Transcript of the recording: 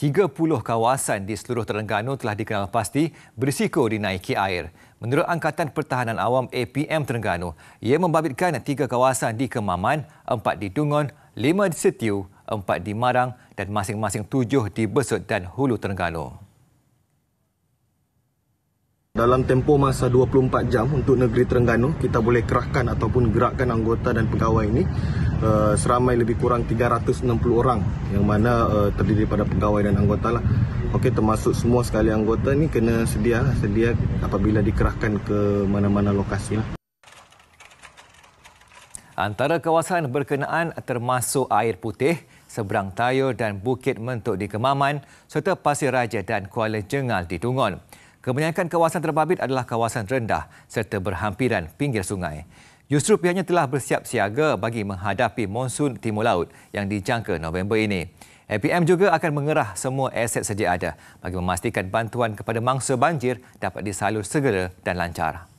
30 kawasan di seluruh Terengganu telah dikenal pasti berisiko dinaiki air. Menurut Angkatan Pertahanan Awam APM Terengganu, ia membabitkan tiga kawasan di Kemaman, empat di Dungon, lima di Setiu, empat di Marang dan masing-masing tujuh di Besut dan Hulu Terengganu. Dalam tempoh masa 24 jam untuk negeri Terengganu, kita boleh kerahkan ataupun gerakkan anggota dan pegawai ini uh, seramai lebih kurang 360 orang yang mana uh, terdiri daripada pegawai dan anggota lah. Okey termasuk semua sekali anggota ni kena sedia lah. sedia apabila dikerahkan ke mana-mana lokasi lah. Antara kawasan berkenaan termasuk air putih, seberang Tayo dan bukit mentuk di Kemaman serta Pasir Raja dan Kuala Jengal di Tungon. Kebanyakan kawasan terbabit adalah kawasan rendah serta berhampiran pinggir sungai. Justru pihaknya telah bersiap siaga bagi menghadapi monsun timur laut yang dijangka November ini. APM juga akan mengerah semua aset sedia ada bagi memastikan bantuan kepada mangsa banjir dapat disalur segera dan lancar.